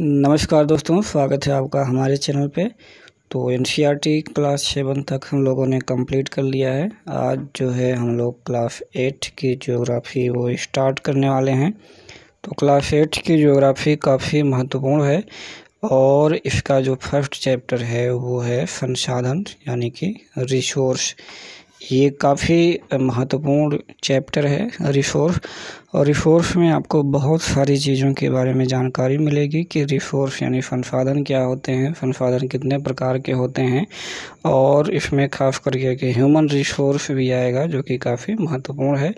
नमस्कार दोस्तों स्वागत है आपका हमारे चैनल पे तो एन e क्लास सेवन तक हम लोगों ने कंप्लीट कर लिया है आज जो है हम लोग क्लास एट की ज्योग्राफी वो स्टार्ट करने वाले हैं तो क्लास एट की ज्योग्राफी काफ़ी महत्वपूर्ण है और इसका जो फर्स्ट चैप्टर है वो है संसाधन यानी कि रिसोर्स ये काफ़ी महत्वपूर्ण चैप्टर है रिसोर्स और रिसोर्स में आपको बहुत सारी चीज़ों के बारे में जानकारी मिलेगी कि रिसोर्स यानी संसाधन क्या होते हैं संसाधन कितने प्रकार के होते हैं और इसमें खास करके कि ह्यूमन रिसोर्स भी आएगा जो कि काफ़ी महत्वपूर्ण है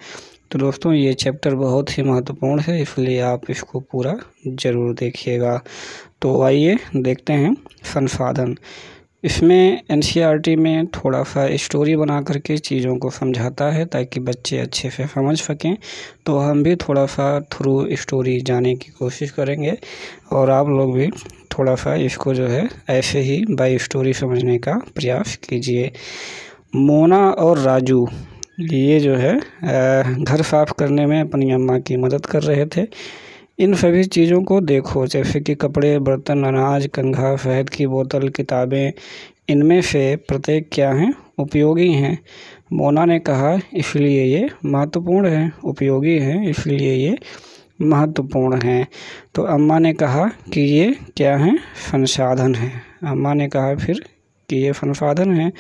तो दोस्तों ये चैप्टर बहुत ही महत्वपूर्ण है इसलिए आप इसको पूरा ज़रूर देखिएगा तो आइए देखते हैं संसाधन इसमें एन e में थोड़ा सा स्टोरी बना करके चीज़ों को समझाता है ताकि बच्चे अच्छे से समझ सकें तो हम भी थोड़ा सा थ्रू स्टोरी जाने की कोशिश करेंगे और आप लोग भी थोड़ा सा इसको जो है ऐसे ही बाई स्टोरी समझने का प्रयास कीजिए मोना और राजू ये जो है घर साफ करने में अपनी अम्मा की मदद कर रहे थे इन सभी चीज़ों को देखो जैसे कि कपड़े बर्तन अनाज कंघा शहद की बोतल किताबें इनमें से प्रत्येक क्या हैं उपयोगी हैं मोना ने कहा इसलिए ये महत्वपूर्ण हैं उपयोगी हैं इसलिए ये महत्वपूर्ण हैं तो अम्मा ने कहा कि ये क्या हैं संसाधन हैं अम्मा ने कहा फिर कि ये संसाधन हैं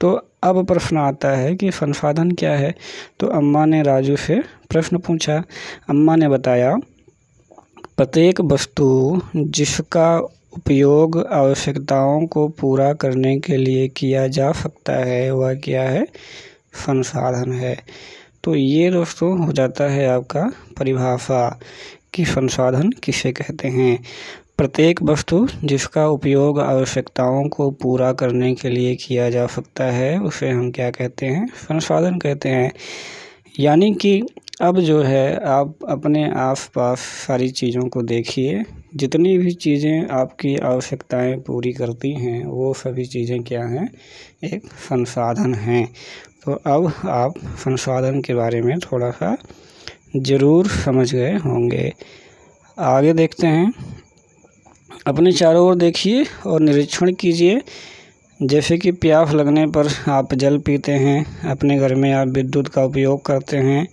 तो अब प्रश्न आता है कि संसाधन क्या है तो अम्मा ने राजू से प्रश्न पूछा अम्मा ने बताया प्रत्येक वस्तु जिसका उपयोग आवश्यकताओं को पूरा करने के लिए किया जा सकता है वह क्या है संसाधन है तो ये दोस्तों हो जाता है आपका परिभाषा कि संसाधन किसे कहते हैं प्रत्येक वस्तु जिसका उपयोग आवश्यकताओं को पूरा करने के लिए किया जा सकता है उसे हम क्या कहते हैं संसाधन कहते हैं यानी कि अब जो है आप अपने आस पास सारी चीज़ों को देखिए जितनी भी चीज़ें आपकी आवश्यकताएं पूरी करती हैं वो सभी चीज़ें क्या हैं एक संसाधन हैं तो अब आप संसाधन के बारे में थोड़ा सा ज़रूर समझ गए होंगे आगे देखते हैं अपने चारों ओर देखिए और निरीक्षण कीजिए जैसे कि प्यास लगने पर आप जल पीते हैं अपने घर में आप विद्युत का उपयोग करते हैं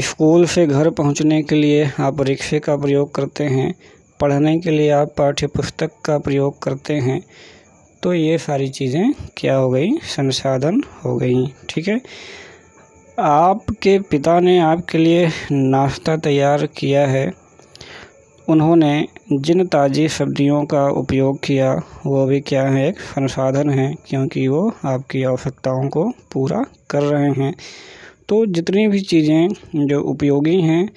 स्कूल से घर पहुंचने के लिए आप रिक्शे का प्रयोग करते हैं पढ़ने के लिए आप पाठ्य पुस्तक का प्रयोग करते हैं तो ये सारी चीज़ें क्या हो गई संसाधन हो गई ठीक है आपके पिता ने आपके लिए नाश्ता तैयार किया है उन्होंने जिन ताज़ी सब्जियों का उपयोग किया वो भी क्या है एक संसाधन है क्योंकि वो आपकी आवश्यकताओं को पूरा कर रहे हैं तो जितनी भी चीज़ें जो उपयोगी हैं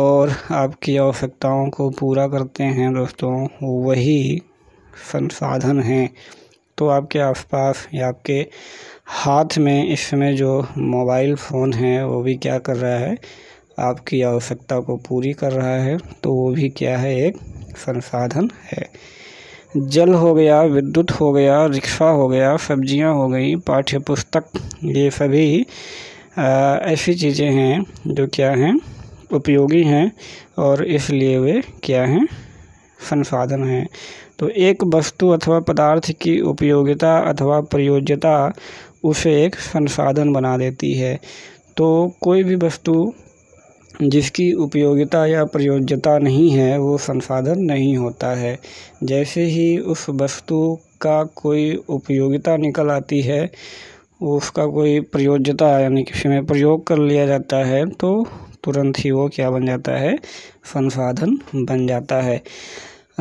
और आपकी आवश्यकताओं को पूरा करते हैं दोस्तों वही संसाधन हैं तो आपके आसपास या आपके हाथ में इस समय जो मोबाइल फ़ोन है वो भी क्या कर रहा है आपकी आवश्यकता को पूरी कर रहा है तो वो भी क्या है एक संसाधन है जल हो गया विद्युत हो गया रिक्शा हो गया सब्जियां हो गई पाठ्य पुस्तक ये सभी ऐसी चीज़ें हैं जो क्या हैं उपयोगी हैं और इसलिए वे क्या हैं संसाधन हैं तो एक वस्तु अथवा पदार्थ की उपयोगिता अथवा प्रयोज्यता उसे एक संसाधन बना देती है तो कोई भी वस्तु जिसकी उपयोगिता या प्रयोज्यता नहीं है वो संसाधन नहीं होता है जैसे ही उस वस्तु का कोई उपयोगिता निकल आती है उसका कोई प्रयोज्यता यानी किसी में प्रयोग कर लिया जाता है तो तुरंत ही वो क्या बन जाता है संसाधन बन जाता है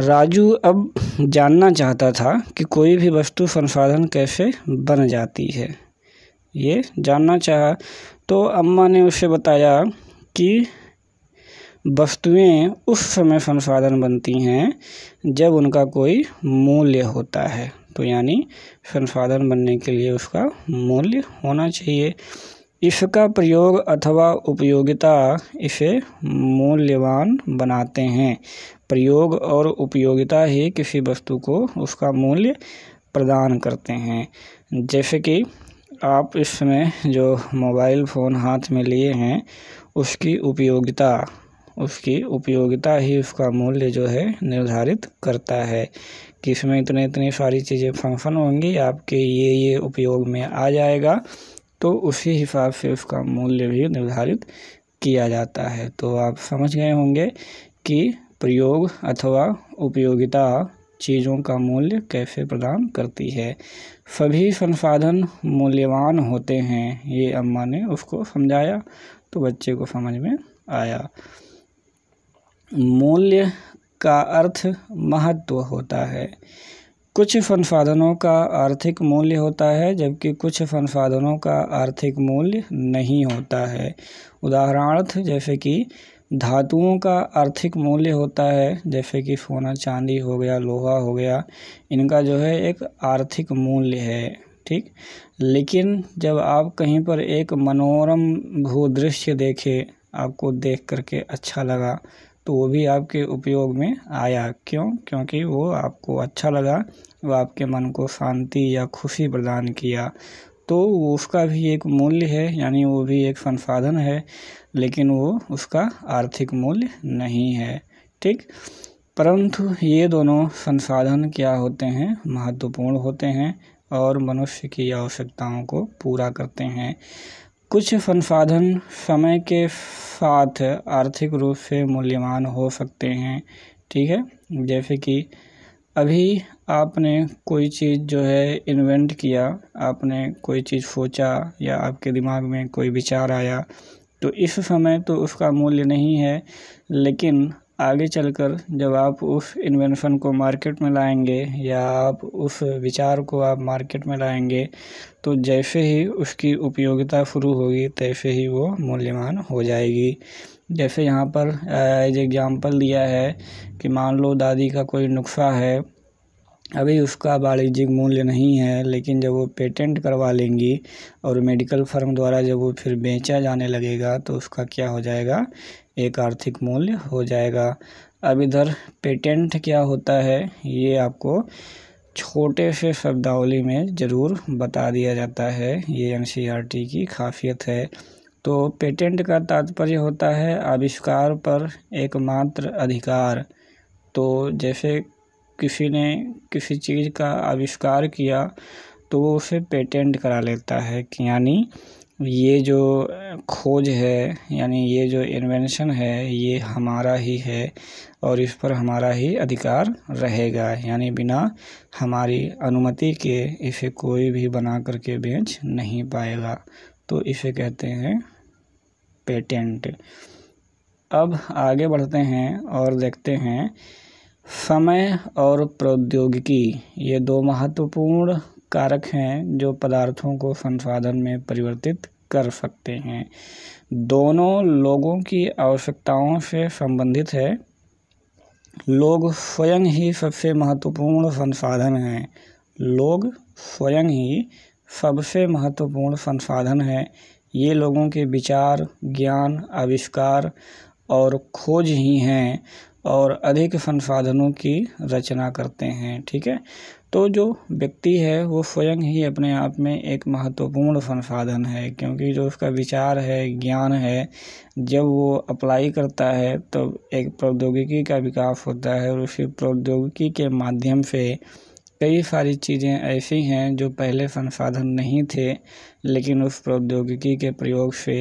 राजू अब जानना चाहता था कि कोई भी वस्तु संसाधन कैसे बन जाती है ये जानना चाहा तो अम्मा ने उसे बताया कि वस्तुएं उस समय संसाधन बनती हैं जब उनका कोई मूल्य होता है तो यानी संसाधन बनने के लिए उसका मूल्य होना चाहिए इसका प्रयोग अथवा उपयोगिता इसे मूल्यवान बनाते हैं प्रयोग और उपयोगिता ही किसी वस्तु को उसका मूल्य प्रदान करते हैं जैसे कि आप इसमें जो मोबाइल फ़ोन हाथ में लिए हैं उसकी उपयोगिता उसकी उपयोगिता ही उसका मूल्य जो है निर्धारित करता है कि इसमें इतने इतने सारी चीज़ें फंक्शन होंगी आपके ये ये उपयोग में आ जाएगा तो उसी हिसाब से उसका मूल्य भी निर्धारित किया जाता है तो आप समझ गए होंगे कि प्रयोग अथवा उपयोगिता चीज़ों का मूल्य कैसे प्रदान करती है सभी संसाधन मूल्यवान होते हैं ये अम्मा ने उसको समझाया तो बच्चे को समझ में आया मूल्य का अर्थ महत्व होता है कुछ फनसाधनों का आर्थिक मूल्य होता है जबकि कुछ फनसाधनों का आर्थिक मूल्य नहीं होता है उदाहरणार्थ जैसे कि धातुओं का आर्थिक मूल्य होता है जैसे कि सोना चांदी हो गया लोहा हो गया इनका जो है एक आर्थिक मूल्य है ठीक लेकिन जब आप कहीं पर एक मनोरम भूदृश्य देखे आपको देख करके अच्छा लगा तो वो भी आपके उपयोग में आया क्यों क्योंकि वो आपको अच्छा लगा वो आपके मन को शांति या खुशी प्रदान किया तो उसका भी एक मूल्य है यानी वो भी एक संसाधन है लेकिन वो उसका आर्थिक मूल्य नहीं है ठीक परंतु ये दोनों संसाधन क्या होते हैं महत्वपूर्ण होते हैं और मनुष्य की आवश्यकताओं को पूरा करते हैं कुछ संसाधन समय के साथ आर्थिक रूप से मूल्यवान हो सकते हैं ठीक है जैसे कि अभी आपने कोई चीज़ जो है इन्वेंट किया आपने कोई चीज़ सोचा या आपके दिमाग में कोई विचार आया तो इस समय तो उसका मूल्य नहीं है लेकिन आगे चलकर जब आप उस इन्वेंशन को मार्केट में लाएंगे या आप उस विचार को आप मार्केट में लाएंगे तो जैसे ही उसकी उपयोगिता शुरू होगी तैसे ही वो मूल्यवान हो जाएगी जैसे यहाँ पर एज एग्ज़ाम्पल दिया है कि मान लो दादी का कोई नुस्खा है अभी उसका वाणिज्यिक मूल्य नहीं है लेकिन जब वो पेटेंट करवा लेंगी और मेडिकल फर्म द्वारा जब वो फिर बेचा जाने लगेगा तो उसका क्या हो जाएगा एक आर्थिक मूल्य हो जाएगा अब इधर पेटेंट क्या होता है ये आपको छोटे से शब्दावली में ज़रूर बता दिया जाता है ये एन e की खासियत है तो पेटेंट का तात्पर्य होता है आविष्कार पर एकमात्र अधिकार तो जैसे किसी ने किसी चीज़ का आविष्कार किया तो वो उसे पेटेंट करा लेता है कि यानी ये जो खोज है यानी ये जो इन्वेंशन है ये हमारा ही है और इस पर हमारा ही अधिकार रहेगा यानी बिना हमारी अनुमति के इसे कोई भी बना करके बेच नहीं पाएगा तो इसे कहते हैं पेटेंट अब आगे बढ़ते हैं और देखते हैं समय और प्रौद्योगिकी ये दो महत्वपूर्ण कारक हैं जो पदार्थों को संसाधन में परिवर्तित कर सकते हैं दोनों लोगों की आवश्यकताओं से संबंधित है लोग स्वयं ही सबसे महत्वपूर्ण संसाधन हैं लोग स्वयं ही सबसे महत्वपूर्ण संसाधन हैं ये लोगों के विचार ज्ञान आविष्कार और खोज ही हैं और अधिक संसाधनों की रचना करते हैं ठीक है तो जो व्यक्ति है वो स्वयं ही अपने आप में एक महत्वपूर्ण संसाधन है क्योंकि जो उसका विचार है ज्ञान है जब वो अप्लाई करता है तब तो एक प्रौद्योगिकी का विकास होता है और उसी प्रौद्योगिकी के माध्यम से कई सारी चीज़ें ऐसी हैं जो पहले संसाधन नहीं थे लेकिन उस प्रौद्योगिकी के प्रयोग से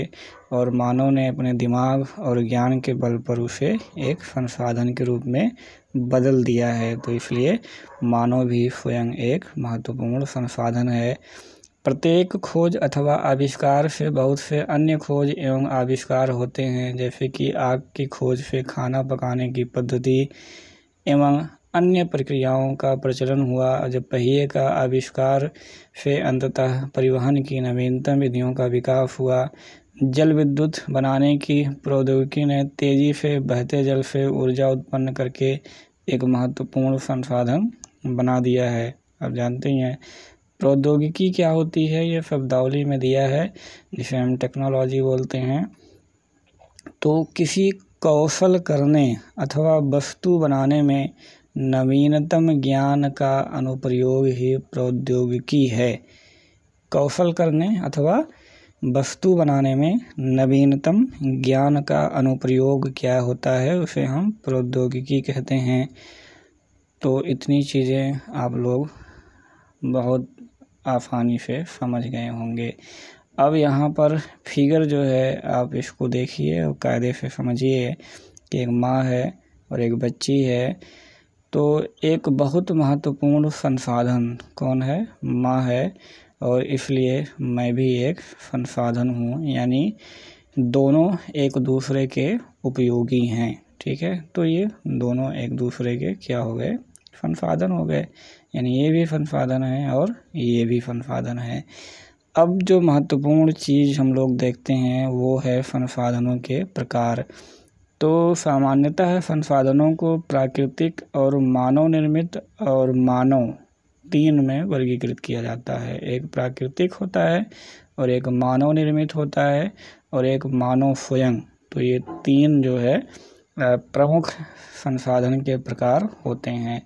और मानव ने अपने दिमाग और ज्ञान के बल पर उसे एक संसाधन के रूप में बदल दिया है तो इसलिए मानव भी स्वयं एक महत्वपूर्ण संसाधन है प्रत्येक खोज अथवा आविष्कार से बहुत से अन्य खोज एवं आविष्कार होते हैं जैसे कि आग की खोज से खाना पकाने की पद्धति एवं अन्य प्रक्रियाओं का प्रचलन हुआ जब पहिए का आविष्कार से अंततः परिवहन की नवीनतम विधियों का विकास हुआ जल विद्युत बनाने की प्रौद्योगिकी ने तेज़ी से बहते जल से ऊर्जा उत्पन्न करके एक महत्वपूर्ण संसाधन बना दिया है आप जानते ही हैं प्रौद्योगिकी क्या होती है ये शब्दावली में दिया है जिसे हम टेक्नोलॉजी बोलते हैं तो किसी कौशल करने अथवा वस्तु बनाने में नवीनतम ज्ञान का अनुप्रयोग ही प्रौद्योगिकी है कौशल करने अथवा वस्तु बनाने में नवीनतम ज्ञान का अनुप्रयोग क्या होता है उसे हम प्रौद्योगिकी कहते हैं तो इतनी चीज़ें आप लोग बहुत आसानी से समझ गए होंगे अब यहाँ पर फिगर जो है आप इसको देखिए और कायदे से समझिए कि एक माँ है और एक बच्ची है तो एक बहुत महत्वपूर्ण संसाधन कौन है माँ है और इसलिए मैं भी एक संसाधन हूँ यानी दोनों एक दूसरे के उपयोगी हैं ठीक है तो ये दोनों एक दूसरे के क्या हो गए संसाधन हो गए यानी ये भी संसाधन है और ये भी संसाधन है अब जो महत्वपूर्ण चीज़ हम लोग देखते हैं वो है संसाधनों के प्रकार तो सामान्यतः संसाधनों को प्राकृतिक और मानव निर्मित और मानव तीन में वर्गीकृत किया जाता है एक प्राकृतिक होता है और एक मानव निर्मित होता है और एक मानव स्वयं तो ये तीन जो है प्रमुख संसाधन के प्रकार होते हैं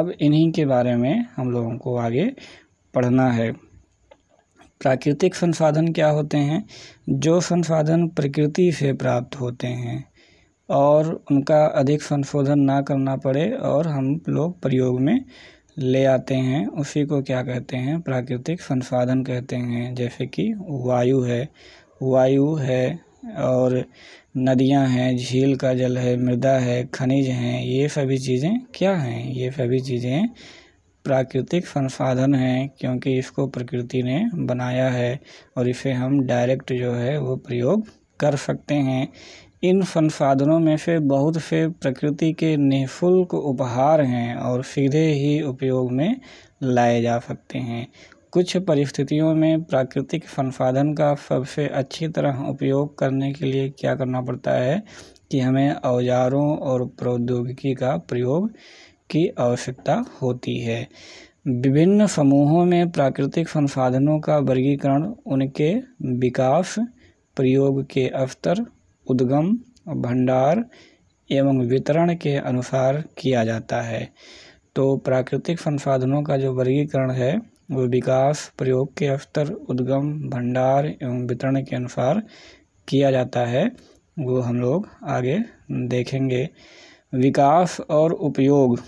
अब इन्हीं के बारे में हम लोगों को आगे पढ़ना है प्राकृतिक संसाधन क्या होते हैं जो संसाधन प्रकृति से प्राप्त होते हैं और उनका अधिक संशोधन ना करना पड़े और हम लोग प्रयोग में ले आते हैं उसी को क्या कहते हैं प्राकृतिक संसाधन कहते हैं जैसे कि वायु है वायु है और नदियां हैं झील का जल है मृदा है खनिज हैं ये सभी चीज़ें क्या हैं ये सभी चीज़ें प्राकृतिक संसाधन हैं क्योंकि इसको प्रकृति ने बनाया है और इसे हम डायरेक्ट जो है वो प्रयोग कर सकते हैं इन संसाधनों में से बहुत से प्रकृति के निःशुल्क उपहार हैं और सीधे ही उपयोग में लाए जा सकते हैं कुछ परिस्थितियों में प्राकृतिक संसाधन का सबसे अच्छी तरह उपयोग करने के लिए क्या करना पड़ता है कि हमें औजारों और प्रौद्योगिकी का प्रयोग की आवश्यकता होती है विभिन्न समूहों में प्राकृतिक संसाधनों का वर्गीकरण उनके विकास प्रयोग के स्तर उद्गम भंडार एवं वितरण के अनुसार किया जाता है तो प्राकृतिक संसाधनों का जो वर्गीकरण है वो विकास प्रयोग के स्तर उद्गम भंडार एवं वितरण के अनुसार किया जाता है वो हम लोग आगे देखेंगे विकास और उपयोग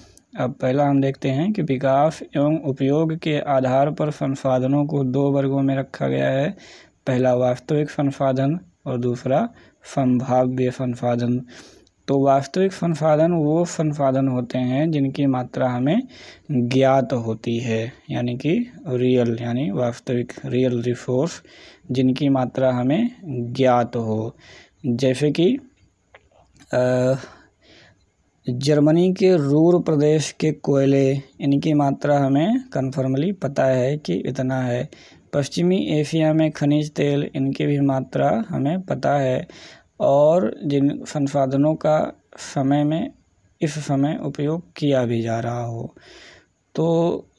अब पहला हम देखते हैं कि विकास एवं उपयोग के आधार पर संसाधनों को दो वर्गों में रखा गया है पहला वास्तविक संसाधन और दूसरा संभाव्य संसाधन तो वास्तविक संसाधन वो संसाधन होते हैं जिनकी मात्रा हमें ज्ञात होती है यानी कि रियल यानी वास्तविक रियल रिसोर्स जिनकी मात्रा हमें ज्ञात हो जैसे कि जर्मनी के रूर प्रदेश के कोयले इनकी मात्रा हमें कन्फर्मली पता है कि इतना है पश्चिमी एशिया में खनिज तेल इनकी भी मात्रा हमें पता है और जिन संसाधनों का समय में इस समय उपयोग किया भी जा रहा हो तो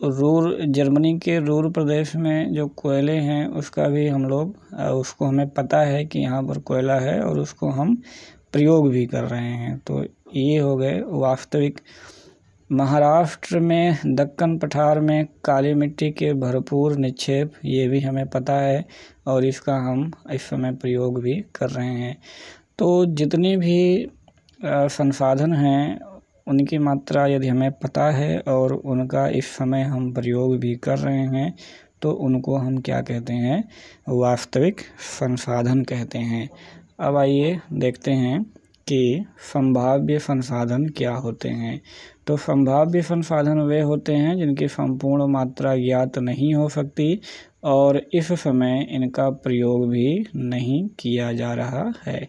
रूर जर्मनी के रूर प्रदेश में जो कोयले हैं उसका भी हम लोग उसको हमें पता है कि यहाँ पर कोयला है और उसको हम प्रयोग भी कर रहे हैं तो ये हो गए वास्तविक महाराष्ट्र में दक्कन पठार में काली मिट्टी के भरपूर निक्षेप ये भी हमें पता है और इसका हम इस समय प्रयोग भी कर रहे हैं तो जितनी भी संसाधन हैं उनकी मात्रा यदि हमें पता है और उनका इस समय हम प्रयोग भी कर रहे हैं तो उनको हम क्या कहते हैं वास्तविक संसाधन कहते हैं अब आइए देखते हैं कि संभाव्य संसाधन क्या होते हैं तो संभाव्य संसाधन वे होते हैं जिनकी संपूर्ण मात्रा ज्ञात नहीं हो सकती और इस समय इनका प्रयोग भी नहीं किया जा रहा है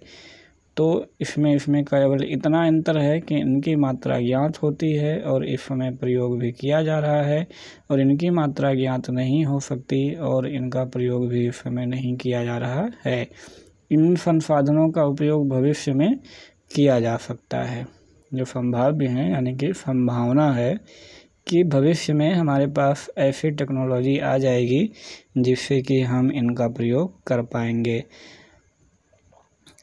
तो इसमें इसमें केवल इतना अंतर है कि इनकी मात्रा ज्ञात होती है और इस समय प्रयोग भी किया जा रहा है और इनकी मात्रा ज्ञात नहीं हो सकती और इनका प्रयोग भी इस समय नहीं किया जा रहा है इन संसाधनों का उपयोग भविष्य में किया जा सकता है जो संभाव्य हैं यानी कि संभावना है कि भविष्य में हमारे पास ऐसी टेक्नोलॉजी आ जाएगी जिससे कि हम इनका प्रयोग कर पाएंगे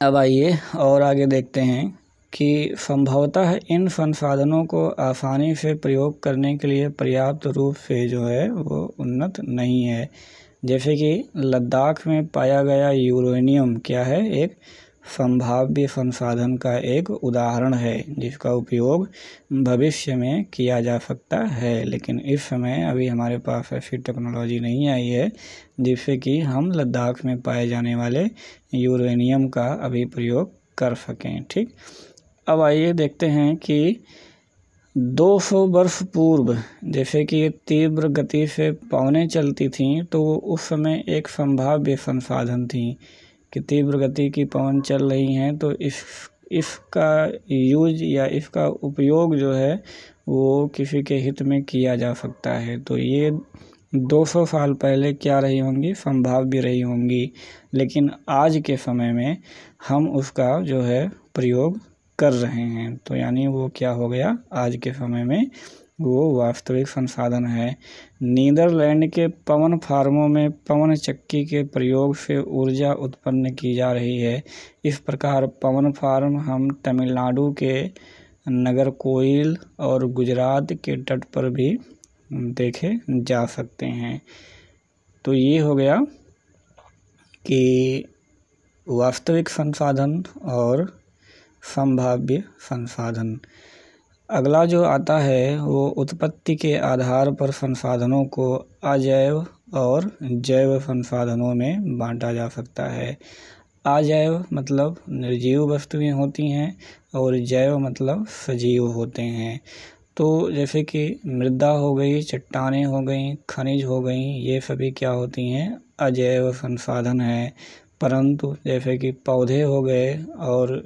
अब आइए और आगे देखते हैं कि संभवतः इन संसाधनों को आसानी से प्रयोग करने के लिए पर्याप्त रूप से जो है वो उन्नत नहीं है जैसे कि लद्दाख में पाया गया यूरेनियम क्या है एक संभाव्य संसाधन का एक उदाहरण है जिसका उपयोग भविष्य में किया जा सकता है लेकिन इस समय अभी हमारे पास ऐसी टेक्नोलॉजी नहीं आई है जिससे कि हम लद्दाख में पाए जाने वाले यूरेनियम का अभी प्रयोग कर सकें ठीक अब आइए देखते हैं कि 200 वर्ष पूर्व जैसे कि ये तीव्र गति से पवनें चलती थीं तो उस समय एक संभाव्य संसाधन थी कि तीव्र गति की पवन चल रही हैं तो इस इसका यूज या इसका उपयोग जो है वो किसी के हित में किया जा सकता है तो ये 200 साल पहले क्या रही होंगी संभाव भी रही होंगी लेकिन आज के समय में हम उसका जो है प्रयोग कर रहे हैं तो यानी वो क्या हो गया आज के समय में वो वास्तविक संसाधन है नीदरलैंड के पवन फार्मों में पवन चक्की के प्रयोग से ऊर्जा उत्पन्न की जा रही है इस प्रकार पवन फार्म हम तमिलनाडु के नगर कोयल और गुजरात के तट पर भी देखे जा सकते हैं तो ये हो गया कि वास्तविक संसाधन और संभाव्य संसाधन अगला जो आता है वो उत्पत्ति के आधार पर संसाधनों को अजैव और जैव संसाधनों में बांटा जा सकता है अजैव मतलब निर्जीव वस्तुएं होती हैं और जैव मतलब सजीव होते हैं तो जैसे कि मृदा हो गई चट्टाने हो गई खनिज हो गई ये सभी क्या होती हैं अजैव संसाधन हैं परंतु जैसे कि पौधे हो गए और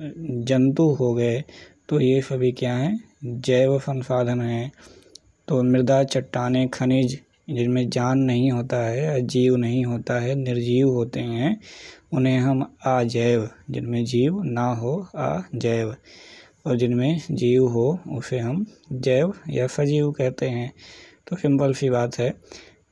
जंतु हो गए तो ये सभी क्या हैं जैव संसाधन हैं तो मृदा चट्टाने खनिज जिनमें जान नहीं होता है अजीव नहीं होता है निर्जीव होते हैं उन्हें हम अजैव जिनमें जीव ना हो अजैव और जिनमें जीव हो उसे हम जैव या सजीव कहते हैं तो सिंपल सी बात है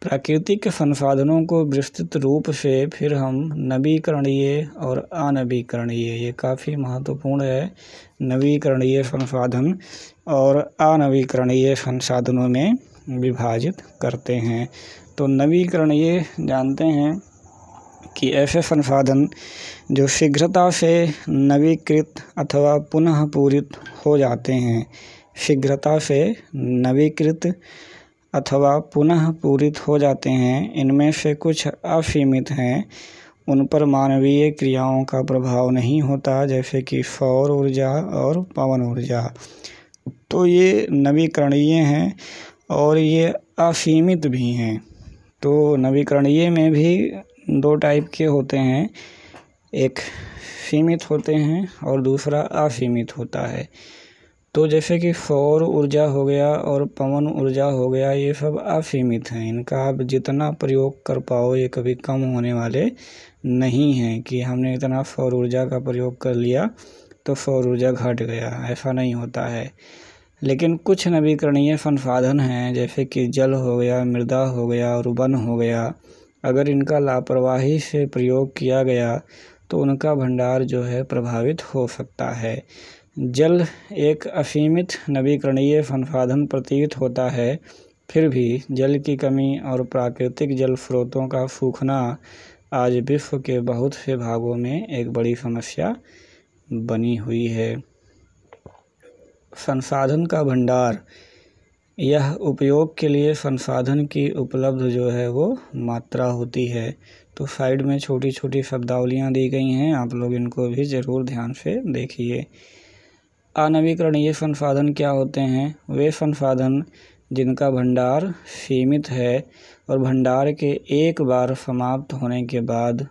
प्राकृतिक संसाधनों को विस्तृत रूप से फिर हम नवीकरणीय और अनवीकरणीय ये काफ़ी महत्वपूर्ण है नवीकरणीय संसाधन और अनवीकरणीय संसाधनों में विभाजित करते हैं तो नवीकरणीय जानते हैं कि ऐसे संसाधन जो शीघ्रता से नवीकृत अथवा पुनः पूरित हो जाते हैं शीघ्रता से नवीकृत अथवा पुनः पूरित हो जाते हैं इनमें से कुछ असीमित हैं उन पर मानवीय क्रियाओं का प्रभाव नहीं होता जैसे कि सौर ऊर्जा और पवन ऊर्जा तो ये नवीकरणीय हैं और ये असीमित भी हैं तो नवीकरणीय में भी दो टाइप के होते हैं एक सीमित होते हैं और दूसरा असीमित होता है तो जैसे कि सौर ऊर्जा हो गया और पवन ऊर्जा हो गया ये सब असीमित हैं इनका आप जितना प्रयोग कर पाओ ये कभी कम होने वाले नहीं हैं कि हमने इतना सौर ऊर्जा का प्रयोग कर लिया तो सौर ऊर्जा घट गया ऐसा नहीं होता है लेकिन कुछ नवीकरणीय संसाधन हैं जैसे कि जल हो गया मृदा हो गया और वन हो गया अगर इनका लापरवाही से प्रयोग किया गया तो उनका भंडार जो है प्रभावित हो सकता है जल एक असीमित नवीकरणीय संसाधन प्रतीत होता है फिर भी जल की कमी और प्राकृतिक जल स्रोतों का सूखना आज विश्व के बहुत से भागों में एक बड़ी समस्या बनी हुई है संसाधन का भंडार यह उपयोग के लिए संसाधन की उपलब्ध जो है वो मात्रा होती है तो साइड में छोटी छोटी शब्दावलियाँ दी गई हैं आप लोग इनको भी ज़रूर ध्यान से देखिए अनवीकरणीय संसाधन क्या होते हैं वे संसाधन जिनका भंडार सीमित है और भंडार के एक बार समाप्त होने के बाद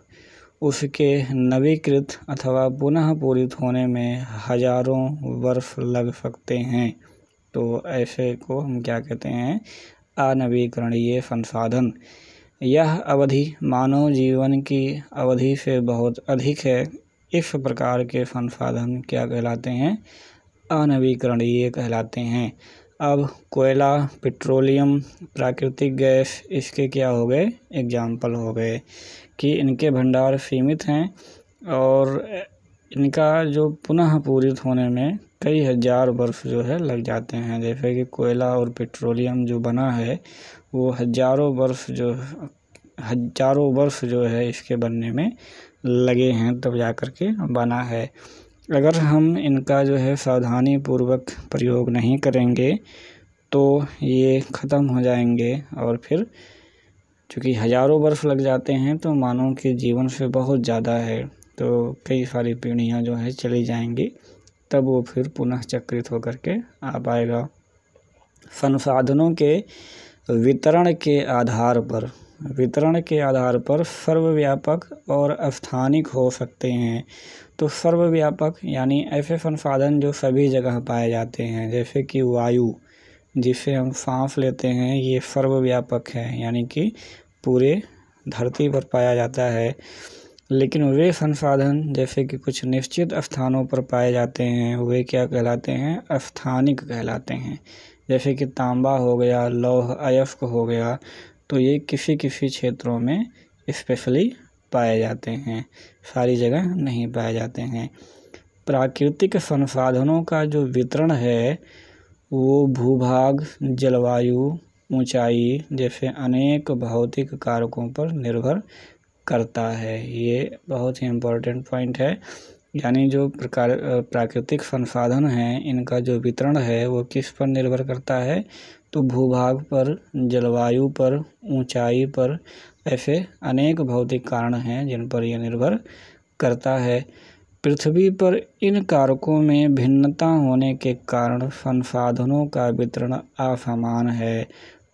उसके नवीकृत अथवा पुनः पूरित होने में हजारों वर्ष लग सकते हैं तो ऐसे को हम क्या कहते हैं अनवीकरणीय संसाधन यह अवधि मानव जीवन की अवधि से बहुत अधिक है इस प्रकार के संसाधन क्या कहलाते हैं अनवीकरणीय कहलाते हैं अब कोयला पेट्रोलियम प्राकृतिक गैस इसके क्या हो गए एग्जाम्पल हो गए कि इनके भंडार सीमित हैं और इनका जो पुनः पूरित होने में कई हज़ार वर्ष जो है लग जाते हैं जैसे कि कोयला और पेट्रोलियम जो बना है वो हज़ारों वर्ष जो हज़ारों वर्ष जो है इसके बनने में लगे हैं तब जा कर के बना है अगर हम इनका जो है सावधानी पूर्वक प्रयोग नहीं करेंगे तो ये ख़त्म हो जाएंगे और फिर चूँकि हज़ारों वर्ष लग जाते हैं तो मानव के जीवन से बहुत ज़्यादा है तो कई सारी पीढ़ियाँ जो है चली जाएंगी तब वो फिर पुनः चक्रित होकर के आ पाएगा संसाधनों के वितरण के आधार पर वितरण के आधार पर सर्वव्यापक और स्थानिक हो सकते हैं तो सर्वव्यापक यानी ऐसे संसाधन जो सभी जगह पाए जाते हैं जैसे कि वायु जिसे हम सांस लेते हैं ये सर्वव्यापक है यानी कि पूरे धरती पर पाया जाता है लेकिन वे संसाधन जैसे कि कुछ निश्चित स्थानों पर पाए जाते हैं वे क्या कहलाते हैं स्थानिक कहलाते हैं जैसे कि तांबा हो गया लौह अयस्क हो गया तो ये किसी किसी क्षेत्रों में स्पेशली पाए जाते हैं सारी जगह नहीं पाए जाते हैं प्राकृतिक संसाधनों का जो वितरण है वो भूभाग जलवायु ऊंचाई जैसे अनेक भौतिक कारकों पर निर्भर करता है ये बहुत ही इम्पोर्टेंट पॉइंट है यानी जो प्रकार प्राकृतिक संसाधन हैं इनका जो वितरण है वो किस पर निर्भर करता है तो भूभाग पर जलवायु पर ऊंचाई पर ऐसे अनेक भौतिक कारण हैं जिन पर यह निर्भर करता है पृथ्वी पर इन कारकों में भिन्नता होने के कारण संसाधनों का वितरण असमान है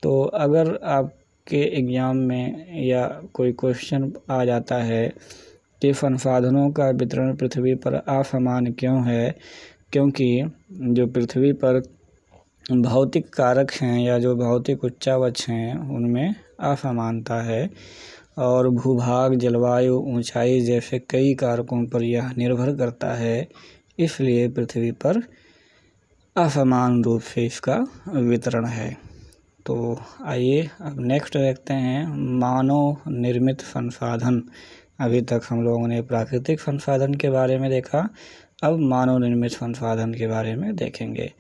तो अगर आप के एग्ज़ाम में या कोई क्वेश्चन आ जाता है कि संसाधनों का वितरण पृथ्वी पर असमान क्यों है क्योंकि जो पृथ्वी पर भौतिक कारक हैं या जो भौतिक उच्चावच हैं उनमें असमानता है और भूभाग जलवायु ऊंचाई जैसे कई कारकों पर यह निर्भर करता है इसलिए पृथ्वी पर असमान रूप से इसका वितरण है तो आइए अब नेक्स्ट देखते हैं मानव निर्मित संसाधन अभी तक हम लोगों ने प्राकृतिक संसाधन के बारे में देखा अब मानव निर्मित संसाधन के बारे में देखेंगे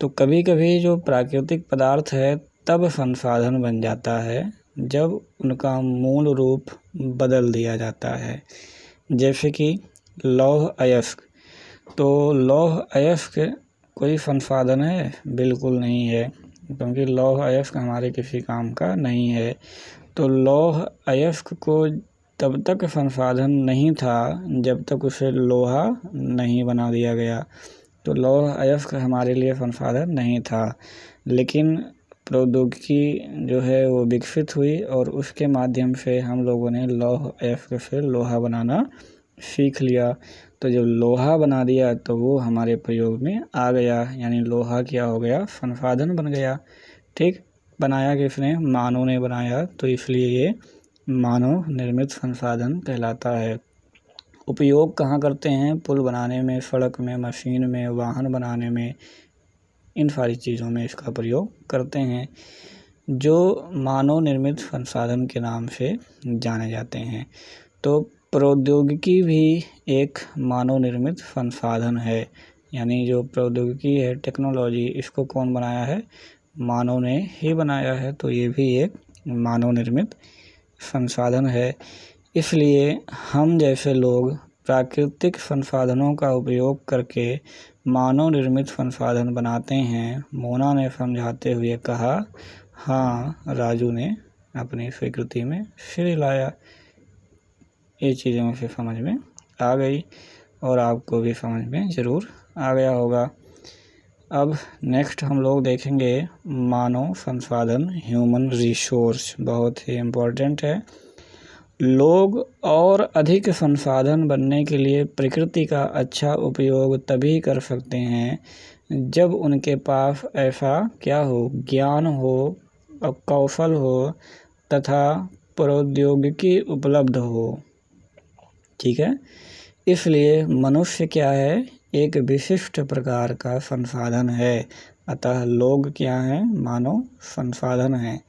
तो कभी कभी जो प्राकृतिक पदार्थ है तब संसाधन बन जाता है जब उनका मूल रूप बदल दिया जाता है जैसे कि लौह अयस्क तो लौह अयस्क कोई संसाधन है बिल्कुल नहीं है क्योंकि लौह अयस्क हमारे किसी काम का नहीं है तो लौह अयस्क को तब तक संसाधन नहीं था जब तक उसे लोहा नहीं बना दिया गया तो लौह अयस्क हमारे लिए संसाधन नहीं था लेकिन प्रौद्योगिकी जो है वो विकसित हुई और उसके माध्यम से हम लोगों ने लौह अयस्क से लोहा बनाना सीख लिया तो जब लोहा बना दिया तो वो हमारे प्रयोग में आ गया यानी लोहा क्या हो गया संसाधन बन गया ठीक बनाया किसने मानव ने बनाया तो इसलिए ये मानव निर्मित संसाधन कहलाता है उपयोग कहाँ करते हैं पुल बनाने में सड़क में मशीन में वाहन बनाने में इन सारी चीज़ों में इसका प्रयोग करते हैं जो मानव निर्मित संसाधन के नाम से जाने जाते हैं तो प्रौद्योगिकी भी एक मानव निर्मित संसाधन है यानी जो प्रौद्योगिकी है टेक्नोलॉजी इसको कौन बनाया है मानव ने ही बनाया है तो ये भी एक मानव निर्मित संसाधन है इसलिए हम जैसे लोग प्राकृतिक संसाधनों का उपयोग करके मानव निर्मित संसाधन बनाते हैं मोना ने समझाते हुए कहा हाँ राजू ने अपनी स्वीकृति में सिर हिलाया ये चीज़ें उसे समझ में आ गई और आपको भी समझ में ज़रूर आ गया होगा अब नेक्स्ट हम लोग देखेंगे मानव संसाधन ह्यूमन रिसोर्स बहुत ही इम्पोर्टेंट है लोग और अधिक संसाधन बनने के लिए प्रकृति का अच्छा उपयोग तभी कर सकते हैं जब उनके पास ऐसा क्या हो ज्ञान हो कौशल हो तथा प्रौद्योगिकी उपलब्ध हो ठीक है इसलिए मनुष्य क्या है एक विशिष्ट प्रकार का संसाधन है अतः लोग क्या हैं मानव संसाधन हैं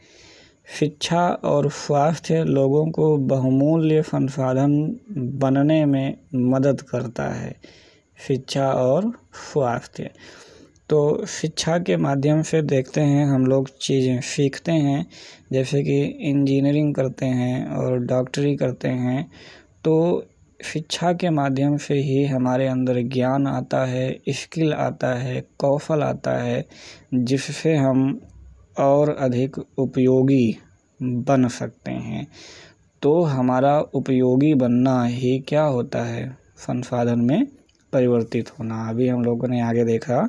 शिक्षा और स्वास्थ्य लोगों को बहुमूल्य संसाधन बनने में मदद करता है शिक्षा और स्वास्थ्य तो शिक्षा के माध्यम से देखते हैं हम लोग चीज़ें सीखते हैं जैसे कि इंजीनियरिंग करते हैं और डॉक्टरी करते हैं तो शिक्षा के माध्यम से ही हमारे अंदर ज्ञान आता है स्किल आता है कौशल आता है जिससे हम और अधिक उपयोगी बन सकते हैं तो हमारा उपयोगी बनना ही क्या होता है संसाधन में परिवर्तित होना अभी हम लोगों ने आगे देखा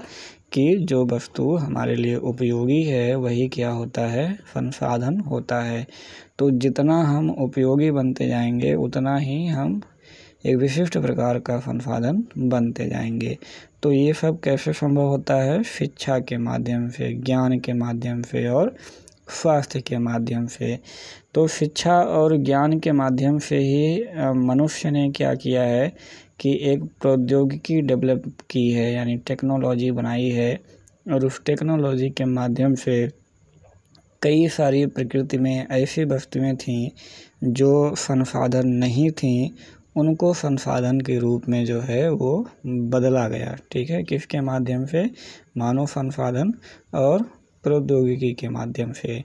कि जो वस्तु हमारे लिए उपयोगी है वही क्या होता है संसाधन होता है तो जितना हम उपयोगी बनते जाएंगे उतना ही हम एक विशिष्ट प्रकार का संसाधन बनते जाएंगे तो ये सब कैसे संभव होता है शिक्षा के माध्यम से ज्ञान के माध्यम से और स्वास्थ्य के माध्यम से तो शिक्षा और ज्ञान के माध्यम से ही मनुष्य ने क्या किया है कि एक प्रौद्योगिकी डेवलप की है यानी टेक्नोलॉजी बनाई है और उस टेक्नोलॉजी के माध्यम से कई सारी प्रकृति में ऐसी वस्तुएं थीं जो संसाधन नहीं थीं उनको संसाधन के रूप में जो है वो बदला गया ठीक है किसके माध्यम से मानव संसाधन और प्रौद्योगिकी के माध्यम से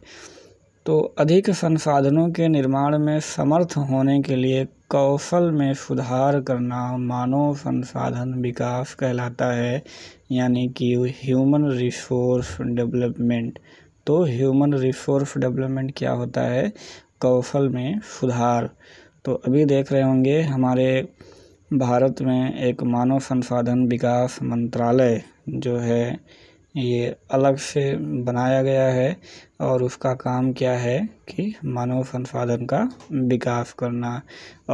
तो अधिक संसाधनों के निर्माण में समर्थ होने के लिए कौशल में सुधार करना मानव संसाधन विकास कहलाता है यानी कि ह्यूमन रिसोर्स डेवलपमेंट तो ह्यूमन रिसोर्स डेवलपमेंट क्या होता है कौशल में सुधार तो अभी देख रहे होंगे हमारे भारत में एक मानव संसाधन विकास मंत्रालय जो है ये अलग से बनाया गया है और उसका काम क्या है कि मानव संसाधन का विकास करना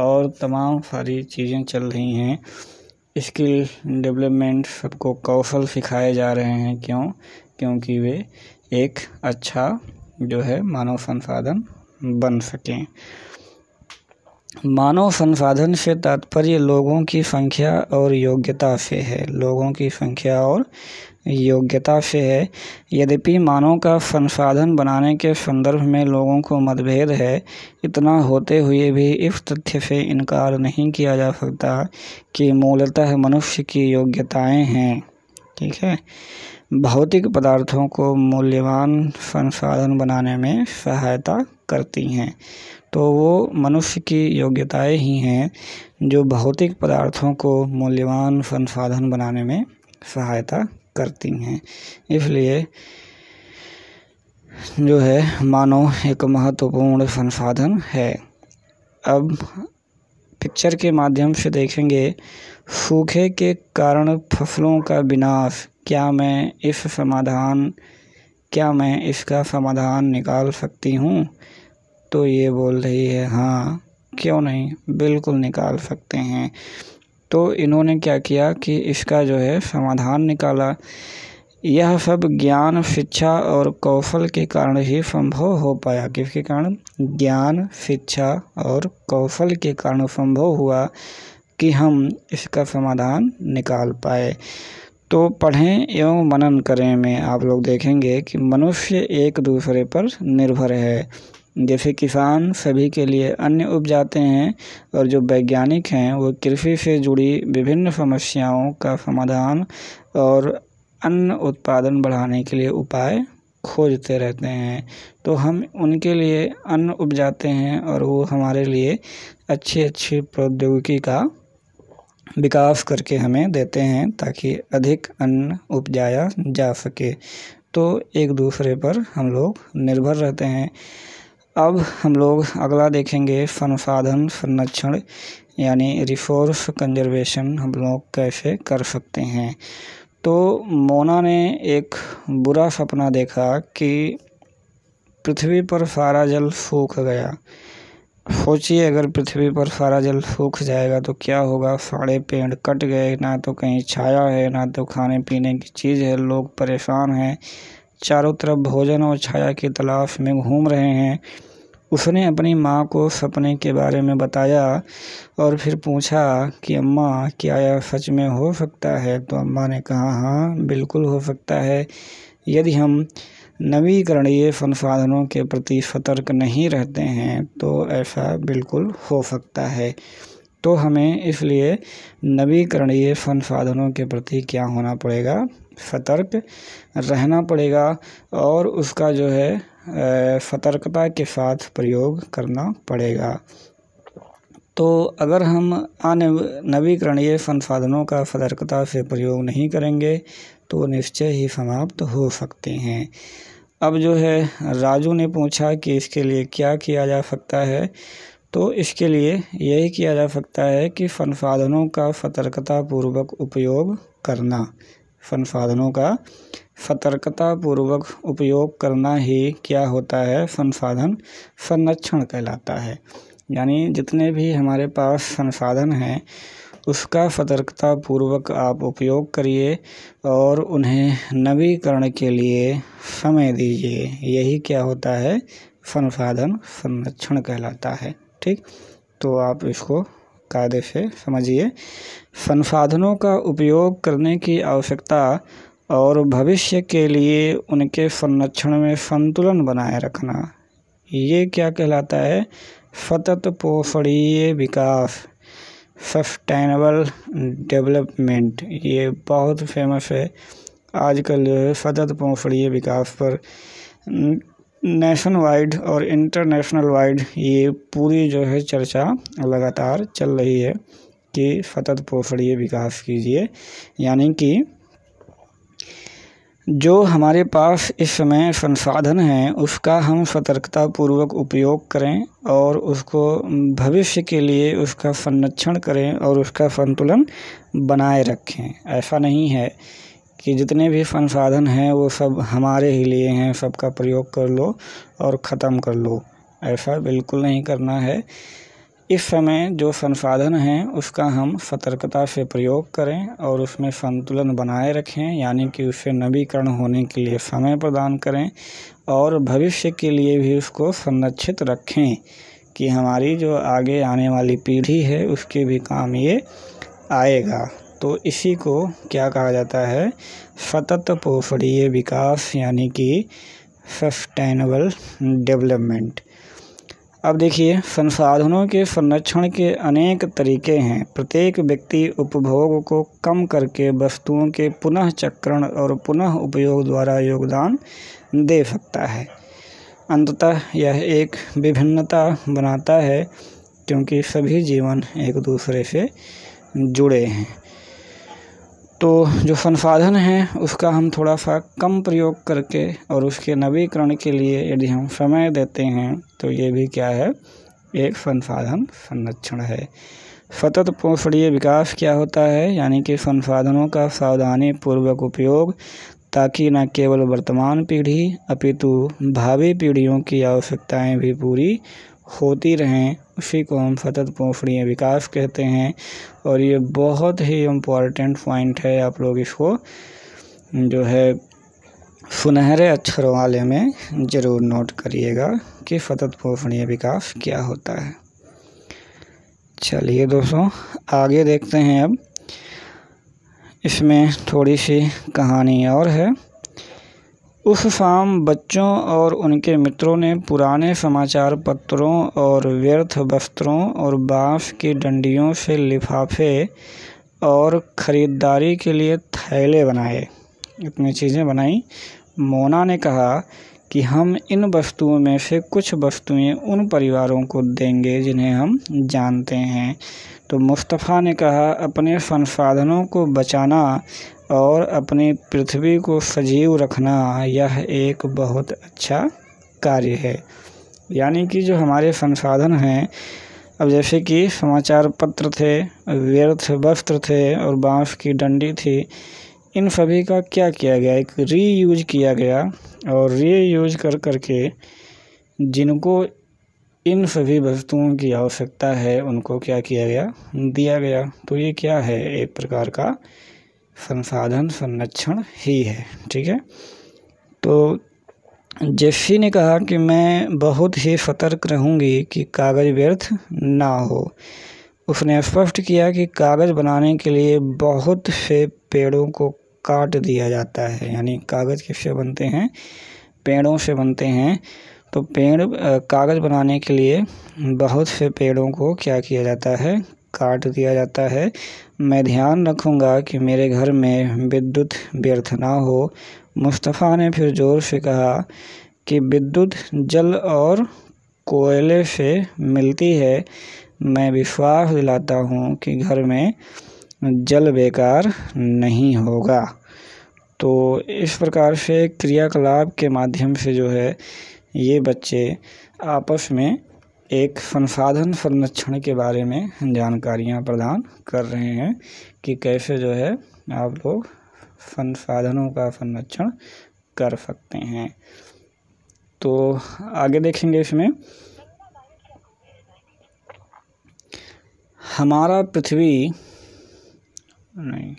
और तमाम सारी चीज़ें चल रही हैं स्किल डेवलपमेंट सबको कौशल सिखाए जा रहे हैं क्यों क्योंकि वे एक अच्छा जो है मानव संसाधन बन सकें मानव संसाधन से तात्पर्य लोगों की संख्या और योग्यता से है लोगों की संख्या और योग्यता से है यद्यपि मानव का संसाधन बनाने के संदर्भ में लोगों को मतभेद है इतना होते हुए भी इस तथ्य से इनकार नहीं किया जा सकता कि मूलतः मनुष्य की योग्यताएं हैं ठीक है भौतिक पदार्थों को मूल्यवान संसाधन बनाने में सहायता करती हैं तो वो मनुष्य की योग्यताएं ही हैं जो भौतिक पदार्थों को मूल्यवान संसाधन बनाने में सहायता करती हैं इसलिए जो है मानव एक महत्वपूर्ण संसाधन है अब पिक्चर के माध्यम से देखेंगे सूखे के कारण फसलों का विनाश क्या मैं इस समाधान क्या मैं इसका समाधान निकाल सकती हूँ तो ये बोल रही है हाँ क्यों नहीं बिल्कुल निकाल सकते हैं तो इन्होंने क्या किया कि इसका जो है समाधान निकाला यह सब ज्ञान शिक्षा और कौशल के कारण ही संभव हो पाया किसके कारण ज्ञान शिक्षा और कौशल के कारण संभव हुआ कि हम इसका समाधान निकाल पाए तो पढ़ें एवं मनन करें में आप लोग देखेंगे कि मनुष्य एक दूसरे पर निर्भर है जैसे किसान सभी के लिए अन्य उपजाते हैं और जो वैज्ञानिक हैं वो कृषि से जुड़ी विभिन्न समस्याओं का समाधान और अन्न उत्पादन बढ़ाने के लिए उपाय खोजते रहते हैं तो हम उनके लिए अन्न उपजाते हैं और वो हमारे लिए अच्छी अच्छी प्रौद्योगिकी का विकास करके हमें देते हैं ताकि अधिक अन्न उपजाया जा सके तो एक दूसरे पर हम लोग निर्भर रहते हैं अब हम लोग अगला देखेंगे संसाधन संरक्षण यानी रिसोर्स कंजर्वेशन हम लोग कैसे कर सकते हैं तो मोना ने एक बुरा सपना देखा कि पृथ्वी पर सारा जल सूख गया सोचिए अगर पृथ्वी पर सारा जल सूख जाएगा तो क्या होगा सारे पेड़ कट गए ना तो कहीं छाया है ना तो खाने पीने की चीज़ है लोग परेशान हैं चारों तरफ भोजन और छाया की तलाश में घूम रहे हैं उसने अपनी माँ को सपने के बारे में बताया और फिर पूछा कि अम्मा क्या यह सच में हो सकता है तो अम्मा ने कहा हाँ बिल्कुल हो सकता है यदि हम नवीकरणीय संसाधनों के प्रति सतर्क नहीं रहते हैं तो ऐसा बिल्कुल हो सकता है तो हमें इसलिए नवीकरणीय संसाधनों के प्रति क्या होना पड़ेगा सतर्क रहना पड़ेगा और उसका जो है सतर्कता के साथ प्रयोग करना पड़ेगा तो अगर हम नवीकरणीय संसाधनों का सतर्कता से प्रयोग नहीं करेंगे तो निश्चय ही समाप्त हो सकते हैं अब जो है राजू ने पूछा कि इसके लिए क्या किया जा सकता है तो इसके लिए यही किया जा सकता है कि संसाधनों का सतर्कता पूर्वक उपयोग करना संसाधनों का सतर्कतापूर्वक उपयोग करना ही क्या होता है संसाधन संरक्षण कहलाता है यानी जितने भी हमारे पास संसाधन हैं उसका सतर्कतापूर्वक आप उपयोग करिए और उन्हें नवीकरण के लिए समय दीजिए यही क्या होता है संसाधन संरक्षण कहलाता है ठीक तो आप इसको कायदे से समझिए संसाधनों का उपयोग करने की आवश्यकता और भविष्य के लिए उनके संरक्षण में संतुलन बनाए रखना ये क्या कहलाता है सतत पोषणीय विकास सस्टेनेबल डेवलपमेंट ये बहुत फेमस है आजकल जो है सतत पोषणीय विकास पर नेशन वाइड और इंटरनेशनल वाइड ये पूरी जो है चर्चा लगातार चल रही है कि सतत पोषणीय विकास कीजिए यानी कि जो हमारे पास इस समय संसाधन हैं उसका हम सतर्कतापूर्वक उपयोग करें और उसको भविष्य के लिए उसका संरक्षण करें और उसका संतुलन बनाए रखें ऐसा नहीं है कि जितने भी संसाधन हैं वो सब हमारे ही लिए हैं सबका प्रयोग कर लो और ख़त्म कर लो ऐसा बिल्कुल नहीं करना है इस समय जो संसाधन हैं उसका हम सतर्कता से प्रयोग करें और उसमें संतुलन बनाए रखें यानी कि उससे नवीकरण होने के लिए समय प्रदान करें और भविष्य के लिए भी उसको संरक्षित रखें कि हमारी जो आगे आने वाली पीढ़ी है उसके भी काम ये आएगा तो इसी को क्या कहा जाता है सतत पोषणीय विकास यानी कि सस्टेनेबल डेवलपमेंट अब देखिए संसाधनों के संरक्षण के अनेक तरीके हैं प्रत्येक व्यक्ति उपभोग को कम करके वस्तुओं के पुनः चक्रण और पुनः उपयोग द्वारा योगदान दे सकता है अंततः यह एक विभिन्नता बनाता है क्योंकि सभी जीवन एक दूसरे से जुड़े हैं तो जो संसाधन हैं उसका हम थोड़ा सा कम प्रयोग करके और उसके नवीकरण के लिए यदि हम समय देते हैं तो ये भी क्या है एक संसाधन संरक्षण है सतत पोषणीय विकास क्या होता है यानी कि संसाधनों का सावधानी पूर्वक उपयोग ताकि न केवल वर्तमान पीढ़ी अपितु भावी पीढ़ियों की आवश्यकताएं भी पूरी होती रहें उसी को हम सतत पोफड़ीय विकास कहते हैं और ये बहुत ही इम्पॉर्टेंट पॉइंट है आप लोग इसको जो है सुनहरे अक्षरों वाले में ज़रूर नोट करिएगा कि सतत पोषणीय विकास क्या होता है चलिए दोस्तों आगे देखते हैं अब इसमें थोड़ी सी कहानी और है उस शाम बच्चों और उनके मित्रों ने पुराने समाचार पत्रों और व्यर्थ वस्त्रों और बाँस की डंडियों से लिफाफे और ख़रीदारी के लिए थैले बनाए इतनी चीज़ें बनाई मोना ने कहा कि हम इन वस्तुओं में से कुछ वस्तुएं उन परिवारों को देंगे जिन्हें हम जानते हैं तो मुस्तफ़ा ने कहा अपने संसाधनों को बचाना और अपनी पृथ्वी को सजीव रखना यह एक बहुत अच्छा कार्य है यानी कि जो हमारे संसाधन हैं अब जैसे कि समाचार पत्र थे व्यर्थ वस्त्र थे और बांस की डंडी थी इन सभी का क्या किया गया एक रीयूज किया गया और रीयूज कर कर के जिनको इन सभी वस्तुओं की आवश्यकता है उनको क्या किया गया दिया गया तो ये क्या है एक प्रकार का संसाधन संरक्षण ही है ठीक है तो जेफी ने कहा कि मैं बहुत ही सतर्क रहूँगी कि कागज़ व्यर्थ ना हो उसने स्पष्ट किया कि कागज़ बनाने के लिए बहुत से पेड़ों को काट दिया जाता है यानी कागज़ किससे बनते हैं पेड़ों से बनते हैं तो पेड़ कागज़ बनाने के लिए बहुत से पेड़ों को क्या किया जाता है काट दिया जाता है मैं ध्यान रखूँगा कि मेरे घर में विद्युत व्यर्थ ना हो मुस्तफ़ा ने फिर ज़ोर से कहा कि विद्युत जल और कोयले से मिलती है मैं विश्वास दिलाता हूँ कि घर में जल बेकार नहीं होगा तो इस प्रकार से क्रियाकलाप के माध्यम से जो है ये बच्चे आपस में एक संसाधन संरक्षण के बारे में जानकारियाँ प्रदान कर रहे हैं कि कैसे जो है आप लोग संसाधनों का संरक्षण कर सकते हैं तो आगे देखेंगे इसमें हमारा पृथ्वी नहीं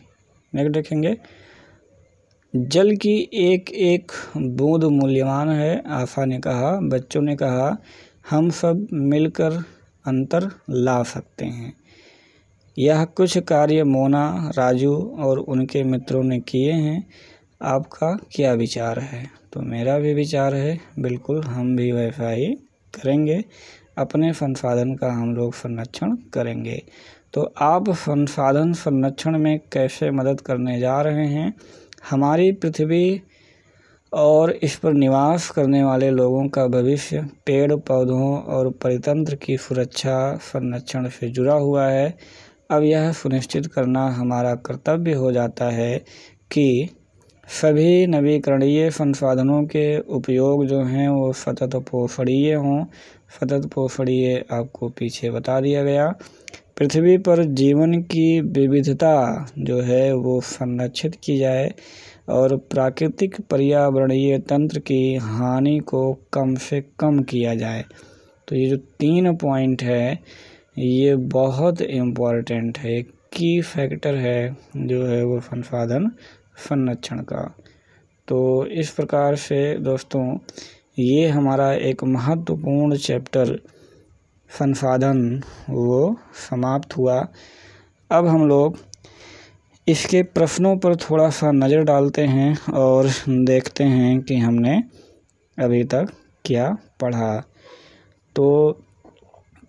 नेक्स्ट देखेंगे जल की एक एक बूंद मूल्यवान है आशा ने कहा बच्चों ने कहा हम सब मिलकर अंतर ला सकते हैं यह कुछ कार्य मोना राजू और उनके मित्रों ने किए हैं आपका क्या विचार है तो मेरा भी विचार है बिल्कुल हम भी वैसा ही करेंगे अपने संसाधन का हम लोग संरक्षण करेंगे तो आप संसाधन संरक्षण में कैसे मदद करने जा रहे हैं हमारी पृथ्वी और इस पर निवास करने वाले लोगों का भविष्य पेड़ पौधों और परितंत्र की सुरक्षा संरक्षण से जुड़ा हुआ है अब यह सुनिश्चित करना हमारा कर्तव्य हो जाता है कि सभी नवीकरणीय संसाधनों के उपयोग जो हैं वो सतत पोषणीय हों सतत पोषणीय आपको पीछे बता दिया गया पृथ्वी पर जीवन की विविधता जो है वो संरक्षित की जाए और प्राकृतिक पर्यावरणीय तंत्र की हानि को कम से कम किया जाए तो ये जो तीन पॉइंट है ये बहुत इम्पॉर्टेंट है की फैक्टर है जो है वो संसाधन संरक्षण का तो इस प्रकार से दोस्तों ये हमारा एक महत्वपूर्ण चैप्टर संसाधन वो समाप्त हुआ अब हम लोग इसके प्रश्नों पर थोड़ा सा नज़र डालते हैं और देखते हैं कि हमने अभी तक क्या पढ़ा तो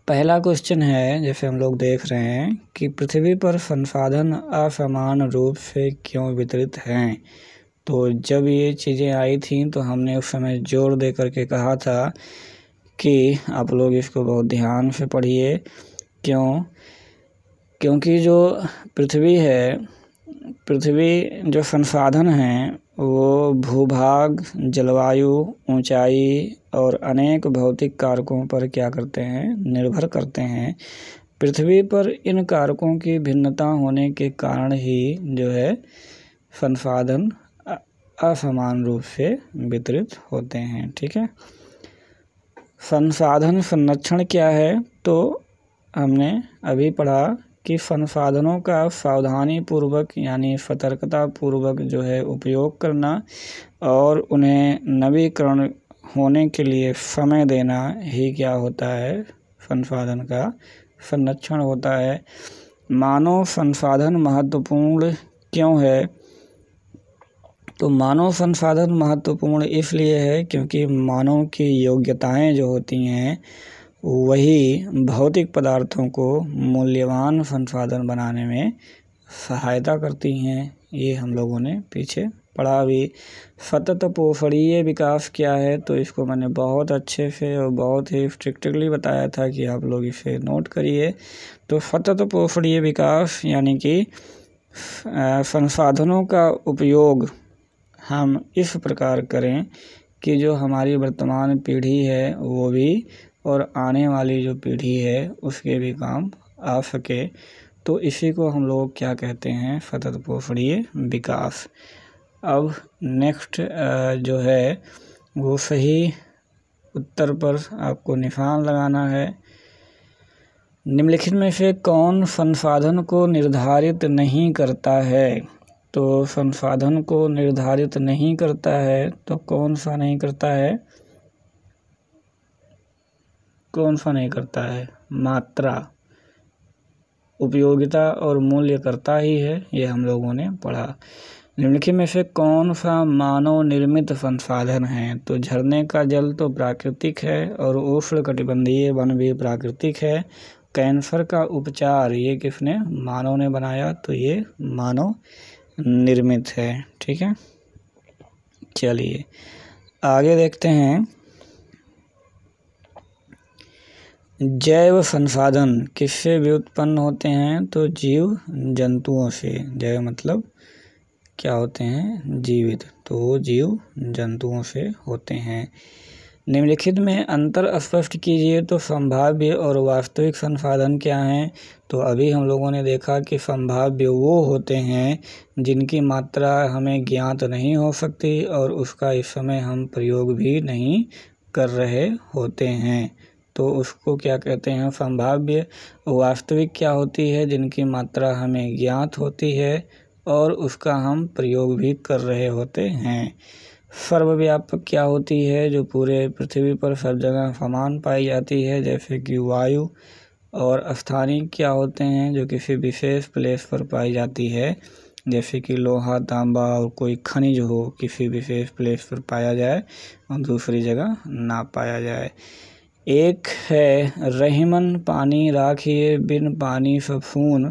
पहला क्वेश्चन है जैसे हम लोग देख रहे हैं कि पृथ्वी पर संसाधन असमान रूप से क्यों वितरित हैं तो जब ये चीज़ें आई थी तो हमने उस समय जोर दे करके कहा था कि आप लोग इसको बहुत ध्यान से पढ़िए क्यों क्योंकि जो पृथ्वी है पृथ्वी जो संसाधन हैं वो भूभाग जलवायु ऊंचाई और अनेक भौतिक कारकों पर क्या करते हैं निर्भर करते हैं पृथ्वी पर इन कारकों की भिन्नता होने के कारण ही जो है संसाधन असमान रूप से वितरित होते हैं ठीक है संसाधन संरक्षण क्या है तो हमने अभी पढ़ा कि संसाधनों का सावधानी पूर्वक यानी सतर्कता पूर्वक जो है उपयोग करना और उन्हें नवीकरण होने के लिए समय देना ही क्या होता है संसाधन का संरक्षण होता है मानव संसाधन महत्वपूर्ण क्यों है तो मानव संसाधन महत्वपूर्ण इसलिए है क्योंकि मानव की योग्यताएं जो होती हैं वही भौतिक पदार्थों को मूल्यवान संसाधन बनाने में सहायता करती हैं ये हम लोगों ने पीछे पढ़ा भी सतत पोषणीय विकास क्या है तो इसको मैंने बहुत अच्छे से और बहुत ही स्ट्रिक्टली बताया था कि आप लोग इसे नोट करिए तो सतत पोषणीय विकास यानी कि संसाधनों का उपयोग हम इस प्रकार करें कि जो हमारी वर्तमान पीढ़ी है वो भी और आने वाली जो पीढ़ी है उसके भी काम आ सके तो इसी को हम लोग क्या कहते हैं पोषणीय विकास अब नेक्स्ट जो है वो सही उत्तर पर आपको निशान लगाना है निम्नलिखित में से कौन संसाधन को निर्धारित नहीं करता है तो संसाधन को निर्धारित नहीं करता है तो कौन सा नहीं करता है कौन सा नहीं करता है मात्रा उपयोगिता और मूल्य करता ही है ये हम लोगों ने पढ़ा निम्नलिखित में से कौन सा मानव निर्मित संसाधन है तो झरने का जल तो प्राकृतिक है और उष्ण कटिबंधीय वन भी प्राकृतिक है कैंसर का उपचार ये किसने मानव ने बनाया तो ये मानव निर्मित है ठीक है चलिए आगे देखते हैं जैव संसाधन किससे व्युत्पन्न होते हैं तो जीव जंतुओं से जैव मतलब क्या होते हैं जीवित तो वो जीव जंतुओं से होते हैं निम्नलिखित में अंतर स्पष्ट कीजिए तो संभाव्य और वास्तविक संसाधन क्या हैं तो अभी हम लोगों ने देखा कि संभाव्य वो होते हैं जिनकी मात्रा हमें ज्ञात नहीं हो सकती और उसका इस समय हम प्रयोग भी नहीं कर रहे होते हैं तो उसको क्या कहते हैं संभाव्य वास्तविक क्या होती है जिनकी मात्रा हमें ज्ञात होती है और उसका हम प्रयोग भी कर रहे होते हैं सर्वव्यापक क्या होती है जो पूरे पृथ्वी पर सब जगह समान पाई जाती है जैसे कि वायु और स्थानीय क्या होते हैं जो किसी विशेष प्लेस पर पाई जाती है जैसे कि लोहा तांबा और कोई खनिज हो किसी विशेष प्लेस पर पाया जाए और दूसरी जगह ना पाया जाए एक है रहीमन पानी राखिए बिन पानी फफून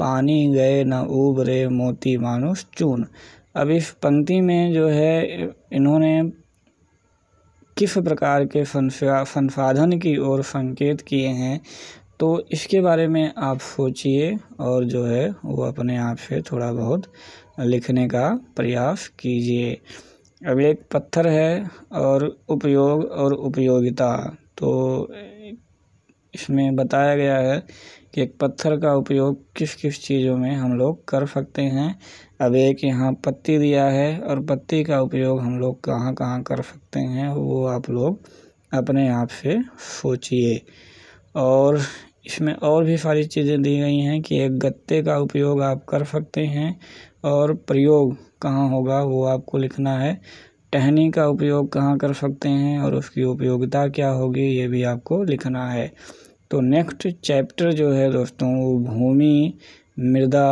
पानी गए न उबरे मोती मानुस चून अब इस पंक्ति में जो है इन्होंने किस प्रकार के संसाधन की ओर संकेत किए हैं तो इसके बारे में आप सोचिए और जो है वो अपने आप से थोड़ा बहुत लिखने का प्रयास कीजिए अब एक पत्थर है और उपयोग और उपयोगिता तो इसमें बताया गया है कि एक पत्थर का उपयोग किस किस चीज़ों में हम लोग कर सकते हैं अब एक यहाँ पत्ती दिया है और पत्ती का उपयोग हम लोग कहाँ कहाँ कर सकते हैं वो आप लोग अपने आप से सोचिए और इसमें और भी सारी चीज़ें दी गई हैं कि एक गत्ते का उपयोग आप कर सकते हैं और प्रयोग कहाँ होगा वो आपको लिखना है टहनी का उपयोग कहाँ कर सकते हैं और उसकी उपयोगिता क्या होगी ये भी आपको लिखना है तो नेक्स्ट चैप्टर जो है दोस्तों वो भूमि मृदा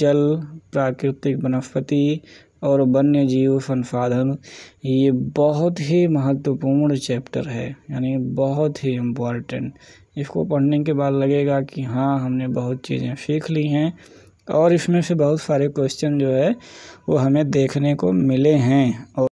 जल प्राकृतिक वनस्पति और वन्य जीव संसाधन ये बहुत ही महत्वपूर्ण चैप्टर है यानी बहुत ही इम्पॉर्टेंट इसको पढ़ने के बाद लगेगा कि हाँ हमने बहुत चीज़ें सीख ली हैं और इसमें से बहुत सारे क्वेश्चन जो है वो हमें देखने को मिले हैं और